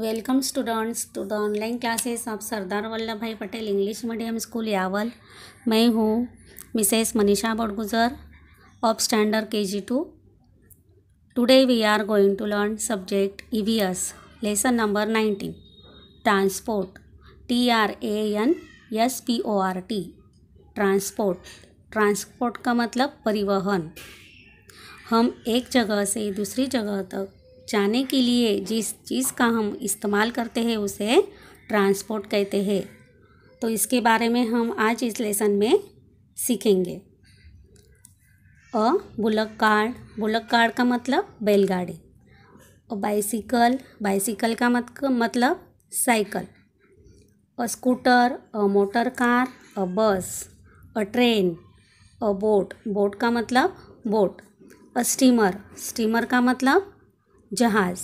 Welcome students to the online classes of Sardar Vallabh Bhai Patel English medium school Yawal मैं हूँ Mrs Manisha Badgujar of standard K G two today we are going to learn subject E V S lesson number nineteen transport T R A N S P O R T transport transport का मतलब परिवहन हम एक जगह से दूसरी जगह तक जाने के लिए जिस चीज़ का हम इस्तेमाल करते हैं उसे ट्रांसपोर्ट कहते हैं तो इसके बारे में हम आज इस लेसन में सीखेंगे a bullock cart bullock cart का मतलब बैलगाड़ी और बाइसिकल बाइसिकल का मत, मतलब cycle a scooter a motor car a bus a train a boat boat का मतलब बोट अ स्टीमर स्टीमर का मतलब जहाज़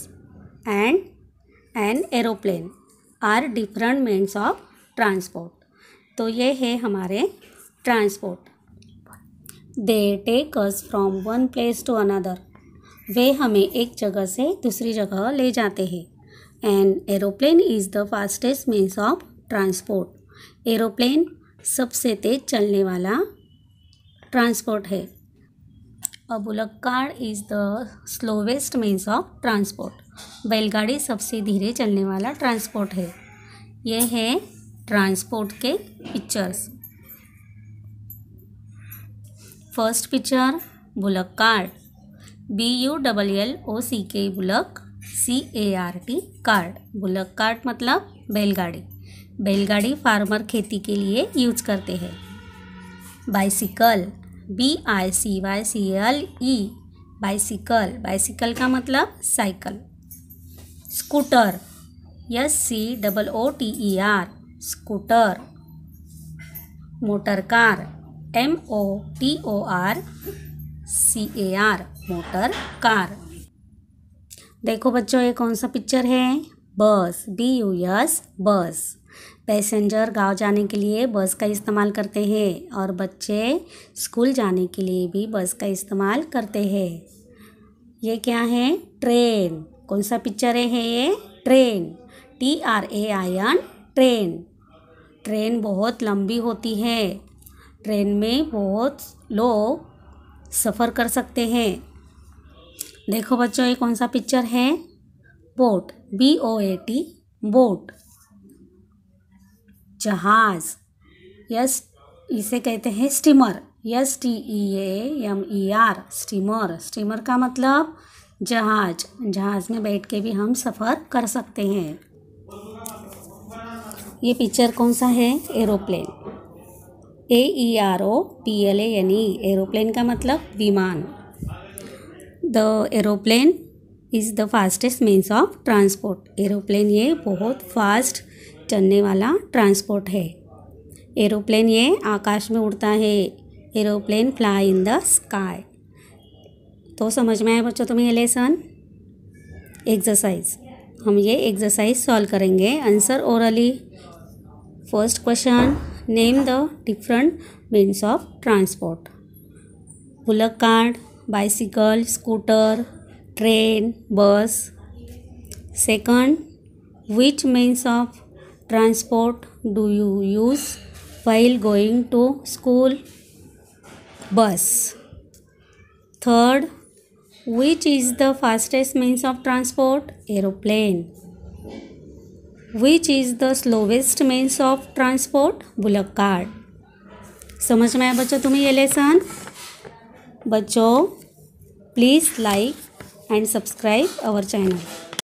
and an aeroplane are different means of transport तो ये है हमारे transport they take us from one place to another वे हमें एक जगह से दूसरी जगह ले जाते हैं an aeroplane is the fastest means of transport aeroplane सबसे तेज चलने वाला ट्रांसपोर्ट है a bullock cart is the slowest means of transport बैलगाड़ी सबसे धीरे चलने वाला ट्रांसपोर्ट है यह है ट्रांसपोर्ट के pictures first picture bullock cart B U double L O C K bullock C A R T cart bullock cart मतलब बैलगाड़ी बैलगाड़ी फार्मर खेती के लिए यूज करते हैं bicycle B I C Y C L E bicycle bicycle का मतलब cycle scooter S C double O T E R scooter motor car M O T O R C A R motor car देखो बच्चों ये कौन सा picture है bus B U S bus passenger गांव जाने के लिए बस का इस्तेमाल करते हैं और बच्चे स्कूल जाने के लिए भी बस का इस्तेमाल करते हैं ये क्या है ट्रेन कौन सा पिक्चर है ये train T R A I N train train बहुत लंबी होती है ट्रेन में बहुत लोग सफ़र कर सकते हैं देखो बच्चों ये कौन सा पिक्चर है boat B O A T boat जहाज यस इसे कहते हैं steamer S T E A M E R steamer steamer का मतलब जहाज जहाज में बैठ के भी हम सफ़र कर सकते हैं ये पिक्चर कौन सा है aeroplane A E R O P L A N E aeroplane का मतलब विमान the aeroplane is the fastest means of transport aeroplane ये बहुत फास्ट चलने वाला ट्रांसपोर्ट है एरोप्लेन ये आकाश में उड़ता है aeroplane fly in the sky तो समझ में आया बच्चों तुम्हें ये लेसन एक्सरसाइज हम ये एक्सरसाइज सॉल्व करेंगे answer orally first question name the different means of transport bullock cart bicycle scooter train bus second which means of transport do you use while going to school? Bus. Third, which is the fastest means of transport? Aeroplane. Which is the slowest means of transport? Bullock cart. समझ में आया बच्चों तुम्हें ये lesson बच्चों please like and subscribe our channel